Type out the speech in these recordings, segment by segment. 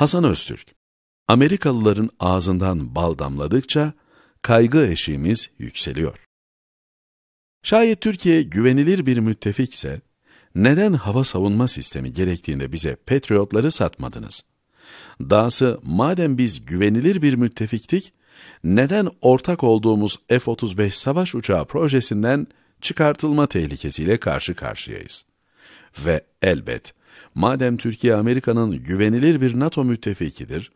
Hasan Öztürk, Amerikalıların ağzından bal damladıkça kaygı eşiğimiz yükseliyor. Şayet Türkiye güvenilir bir müttefikse, neden hava savunma sistemi gerektiğinde bize Patriotları satmadınız? Dahası madem biz güvenilir bir müttefiktik, neden ortak olduğumuz F-35 savaş uçağı projesinden çıkartılma tehlikesiyle karşı karşıyayız? Ve elbet Madem Türkiye Amerika'nın güvenilir bir NATO müttefikidir,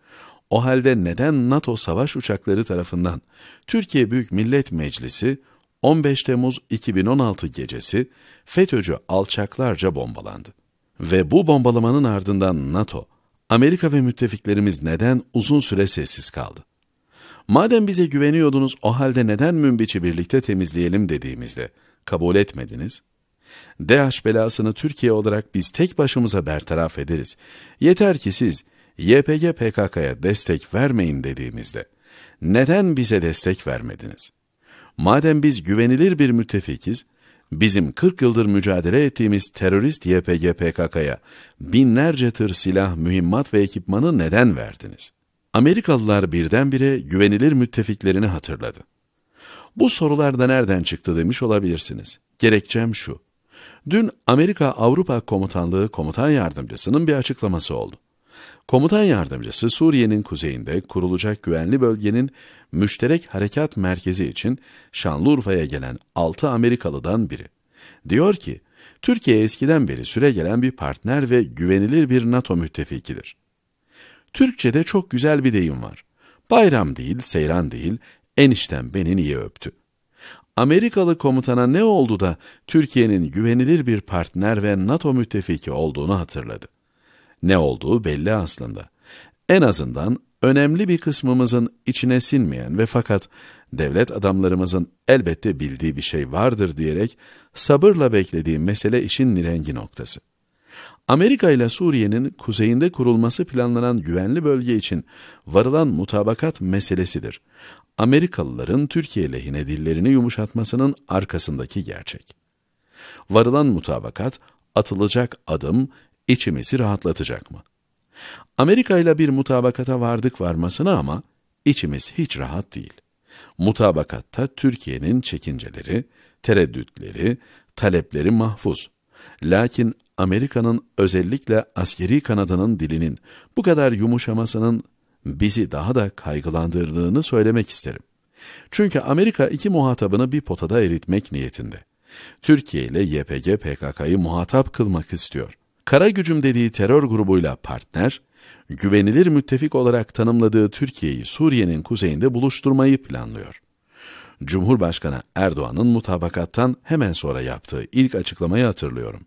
o halde neden NATO savaş uçakları tarafından Türkiye Büyük Millet Meclisi 15 Temmuz 2016 gecesi FETÖ'cü alçaklarca bombalandı? Ve bu bombalamanın ardından NATO, Amerika ve müttefiklerimiz neden uzun süre sessiz kaldı? Madem bize güveniyordunuz o halde neden Münbiç'i birlikte temizleyelim dediğimizde kabul etmediniz? DH belasını Türkiye olarak biz tek başımıza bertaraf ederiz. Yeter ki siz YPG PKK'ya destek vermeyin dediğimizde neden bize destek vermediniz? Madem biz güvenilir bir müttefikiz, bizim 40 yıldır mücadele ettiğimiz terörist YPG PKK'ya binlerce tır silah, mühimmat ve ekipmanı neden verdiniz? Amerikalılar birdenbire güvenilir müttefiklerini hatırladı. Bu sorularda nereden çıktı demiş olabilirsiniz. Gerekçem şu. Dün Amerika Avrupa Komutanlığı Komutan Yardımcısının bir açıklaması oldu. Komutan yardımcısı Suriye'nin kuzeyinde kurulacak güvenli bölgenin müşterek harekat merkezi için Şanlıurfa'ya gelen 6 Amerikalıdan biri. Diyor ki, Türkiye eskiden beri süre gelen bir partner ve güvenilir bir NATO müttefikidir. Türkçe'de çok güzel bir deyim var. Bayram değil, seyran değil, enişten beni niye öptü?'' Amerikalı komutana ne oldu da Türkiye'nin güvenilir bir partner ve NATO müttefiki olduğunu hatırladı. Ne olduğu belli aslında. En azından önemli bir kısmımızın içine sinmeyen ve fakat devlet adamlarımızın elbette bildiği bir şey vardır diyerek sabırla beklediği mesele işin nirengi noktası. Amerika ile Suriye'nin kuzeyinde kurulması planlanan güvenli bölge için varılan mutabakat meselesidir. Amerikalıların Türkiye lehine dillerini yumuşatmasının arkasındaki gerçek. Varılan mutabakat, atılacak adım içimizi rahatlatacak mı? Amerika ile bir mutabakata vardık varmasına ama içimiz hiç rahat değil. Mutabakatta Türkiye'nin çekinceleri, tereddütleri, talepleri mahfuz. Lakin Amerika'nın özellikle askeri kanadının dilinin bu kadar yumuşamasının bizi daha da kaygılandırdığını söylemek isterim. Çünkü Amerika iki muhatabını bir potada eritmek niyetinde. Türkiye ile YPG PKK'yı muhatap kılmak istiyor. Kara gücüm dediği terör grubuyla partner, güvenilir müttefik olarak tanımladığı Türkiye'yi Suriye'nin kuzeyinde buluşturmayı planlıyor. Cumhurbaşkanı Erdoğan'ın mutabakattan hemen sonra yaptığı ilk açıklamayı hatırlıyorum.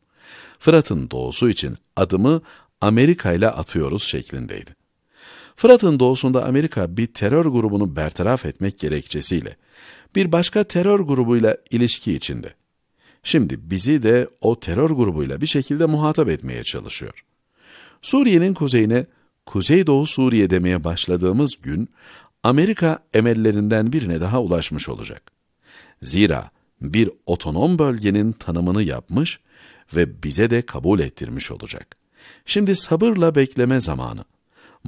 Fırat'ın doğusu için adımı Amerika ile atıyoruz şeklindeydi. Fırat'ın doğusunda Amerika bir terör grubunu bertaraf etmek gerekçesiyle bir başka terör grubuyla ilişki içinde. Şimdi bizi de o terör grubuyla bir şekilde muhatap etmeye çalışıyor. Suriye'nin kuzeyine Kuzeydoğu Suriye demeye başladığımız gün Amerika emellerinden birine daha ulaşmış olacak. Zira bir otonom bölgenin tanımını yapmış ve bize de kabul ettirmiş olacak. Şimdi sabırla bekleme zamanı.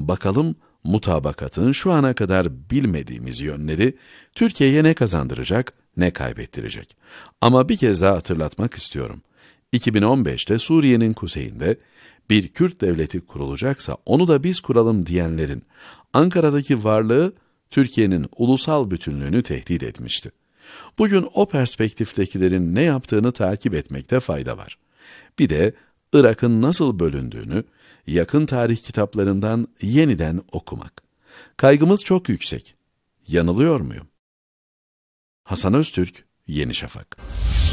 Bakalım mutabakatın şu ana kadar bilmediğimiz yönleri Türkiye'ye ne kazandıracak, ne kaybettirecek. Ama bir kez daha hatırlatmak istiyorum. 2015'te Suriye'nin kuzeyinde bir Kürt devleti kurulacaksa onu da biz kuralım diyenlerin Ankara'daki varlığı Türkiye'nin ulusal bütünlüğünü tehdit etmişti. Bugün o perspektiftekilerin ne yaptığını takip etmekte fayda var. Bir de Irak'ın nasıl bölündüğünü, yakın tarih kitaplarından yeniden okumak. Kaygımız çok yüksek. Yanılıyor muyum? Hasan Öztürk, Yeni Şafak.